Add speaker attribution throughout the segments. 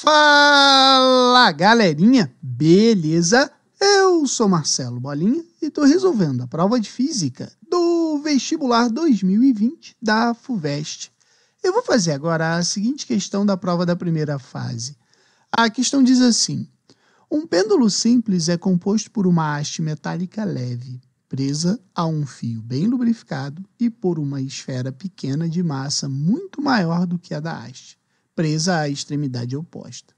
Speaker 1: Fala galerinha, beleza? Eu sou Marcelo Bolinha e estou resolvendo a prova de física do vestibular 2020 da FUVEST. Eu vou fazer agora a seguinte questão da prova da primeira fase. A questão diz assim: um pêndulo simples é composto por uma haste metálica leve, presa a um fio bem lubrificado e por uma esfera pequena de massa muito maior do que a da haste presa à extremidade oposta.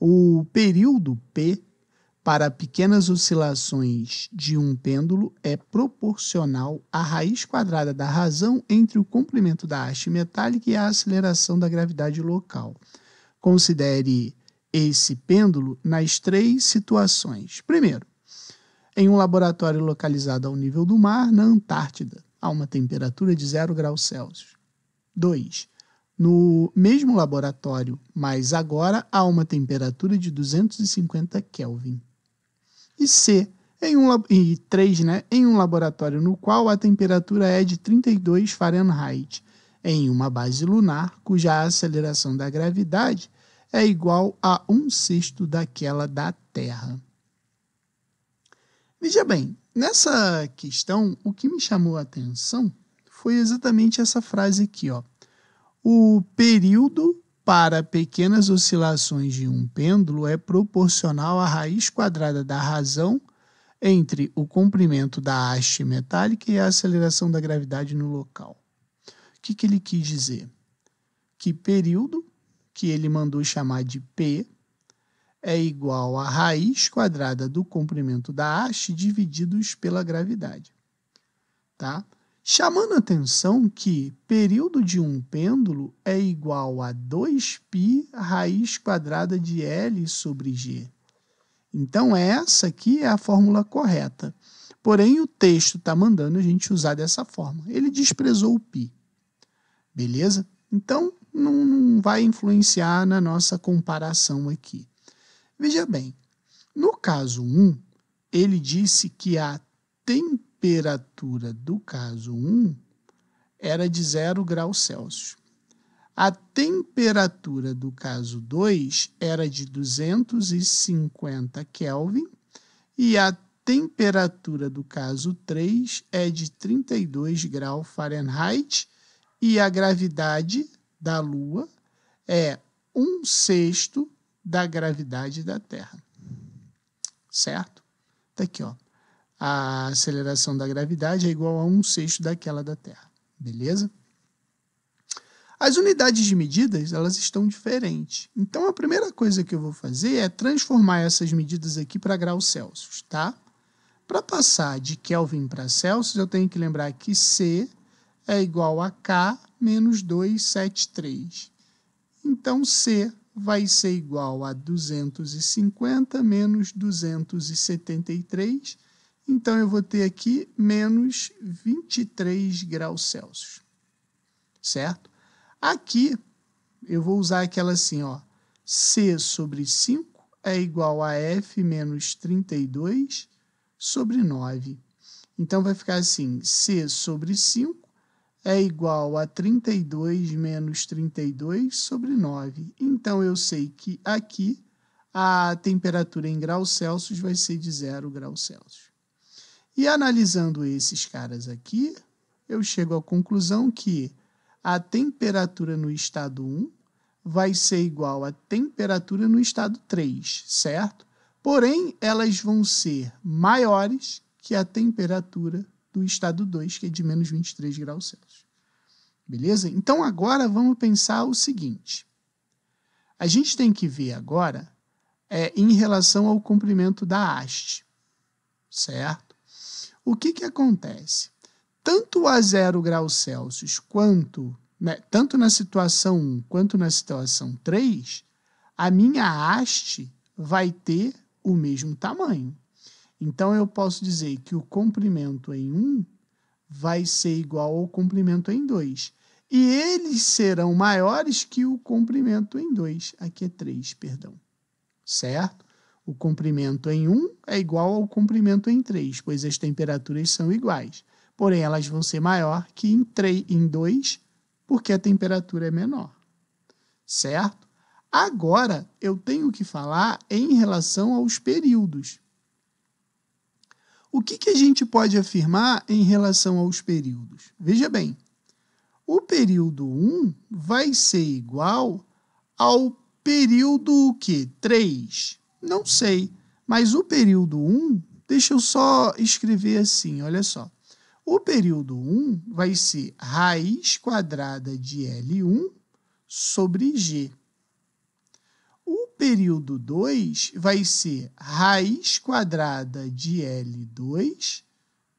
Speaker 1: O período P para pequenas oscilações de um pêndulo é proporcional à raiz quadrada da razão entre o comprimento da haste metálica e a aceleração da gravidade local. Considere esse pêndulo nas três situações. Primeiro, em um laboratório localizado ao nível do mar, na Antártida, a uma temperatura de 0 graus Celsius. 2 no mesmo laboratório, mas agora a uma temperatura de 250 Kelvin. E C, em um, e 3, né, em um laboratório no qual a temperatura é de 32 Fahrenheit, em uma base lunar cuja aceleração da gravidade é igual a um sexto daquela da Terra. Veja bem, nessa questão, o que me chamou a atenção foi exatamente essa frase aqui, ó. O período para pequenas oscilações de um pêndulo é proporcional à raiz quadrada da razão entre o comprimento da haste metálica e a aceleração da gravidade no local. O que, que ele quis dizer? Que período, que ele mandou chamar de P, é igual à raiz quadrada do comprimento da haste divididos pela gravidade. Tá? chamando a atenção que período de um pêndulo é igual a 2π raiz quadrada de L sobre G. Então, essa aqui é a fórmula correta. Porém, o texto está mandando a gente usar dessa forma. Ele desprezou o π. Beleza? Então, não, não vai influenciar na nossa comparação aqui. Veja bem, no caso 1, ele disse que a temperatura temperatura do caso 1 era de 0 graus Celsius. A temperatura do caso 2 era de 250 Kelvin e a temperatura do caso 3 é de 32 graus Fahrenheit e a gravidade da Lua é um sexto da gravidade da Terra. Certo? Está aqui, ó a aceleração da gravidade é igual a um sexto daquela da Terra. Beleza? As unidades de medidas elas estão diferentes. Então a primeira coisa que eu vou fazer é transformar essas medidas aqui para graus Celsius, tá? Para passar de Kelvin para Celsius, eu tenho que lembrar que C é igual a K menos 273. Então C vai ser igual a 250 menos 273 então, eu vou ter aqui menos 23 graus Celsius, certo? Aqui, eu vou usar aquela assim, ó, C sobre 5 é igual a F menos 32 sobre 9. Então, vai ficar assim, C sobre 5 é igual a 32 menos 32 sobre 9. Então, eu sei que aqui a temperatura em graus Celsius vai ser de 0 graus Celsius. E analisando esses caras aqui, eu chego à conclusão que a temperatura no estado 1 vai ser igual à temperatura no estado 3, certo? Porém, elas vão ser maiores que a temperatura do estado 2, que é de menos 23 graus Celsius. Beleza? Então, agora vamos pensar o seguinte. A gente tem que ver agora é, em relação ao comprimento da haste, certo? O que, que acontece? Tanto a zero graus Celsius quanto né, tanto na situação 1 quanto na situação 3, a minha haste vai ter o mesmo tamanho. Então eu posso dizer que o comprimento em 1 vai ser igual ao comprimento em 2. E eles serão maiores que o comprimento em 2. Aqui é 3, perdão. Certo? O comprimento em 1 é igual ao comprimento em 3, pois as temperaturas são iguais. Porém, elas vão ser maior que em, 3, em 2, porque a temperatura é menor. Certo? Agora, eu tenho que falar em relação aos períodos. O que, que a gente pode afirmar em relação aos períodos? Veja bem, o período 1 vai ser igual ao período que 3 não sei. Mas o período 1, deixa eu só escrever assim, olha só. O período 1 vai ser raiz quadrada de L1 sobre G. O período 2 vai ser raiz quadrada de L2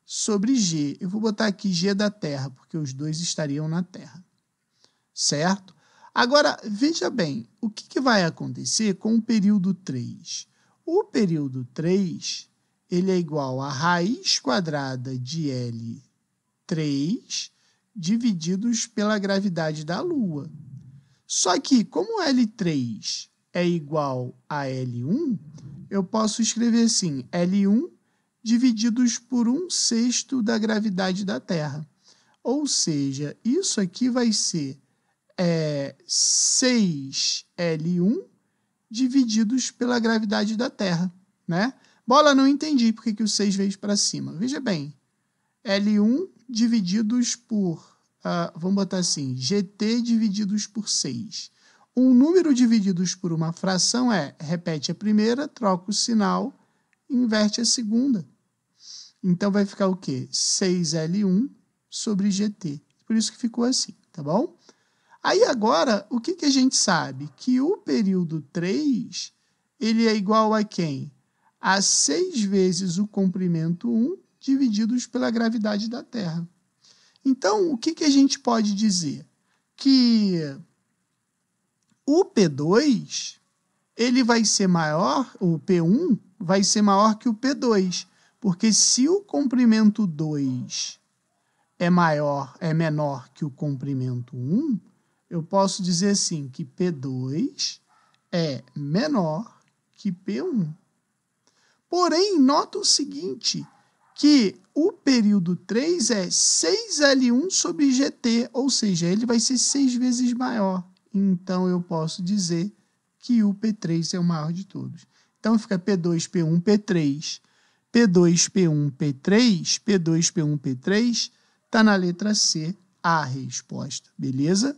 Speaker 1: sobre G. Eu vou botar aqui G da Terra, porque os dois estariam na Terra, certo? Agora, veja bem, o que, que vai acontecer com o período 3? O período 3 ele é igual a raiz quadrada de L3 divididos pela gravidade da Lua. Só que, como L3 é igual a L1, eu posso escrever assim: L1 divididos por um sexto da gravidade da Terra. Ou seja, isso aqui vai ser é 6L1 divididos pela gravidade da Terra, né? Bola, não entendi porque que o 6 veio para cima. Veja bem, L1 divididos por, uh, vamos botar assim, GT divididos por 6. Um número divididos por uma fração é, repete a primeira, troca o sinal, inverte a segunda. Então vai ficar o quê? 6L1 sobre GT. Por isso que ficou assim, tá bom? Aí agora, o que, que a gente sabe? Que o período 3 ele é igual a quem? A 6 vezes o comprimento 1 divididos pela gravidade da Terra. Então, o que, que a gente pode dizer? Que o P2 ele vai ser maior, o P1 vai ser maior que o P2, porque se o comprimento 2 é maior, é menor que o comprimento 1, eu posso dizer assim que P2 é menor que P1. Porém, nota o seguinte, que o período 3 é 6L1 sobre GT, ou seja, ele vai ser 6 vezes maior. Então, eu posso dizer que o P3 é o maior de todos. Então, fica P2, P1, P3. P2, P1, P3. P2, P1, P3. Está na letra C a resposta, beleza?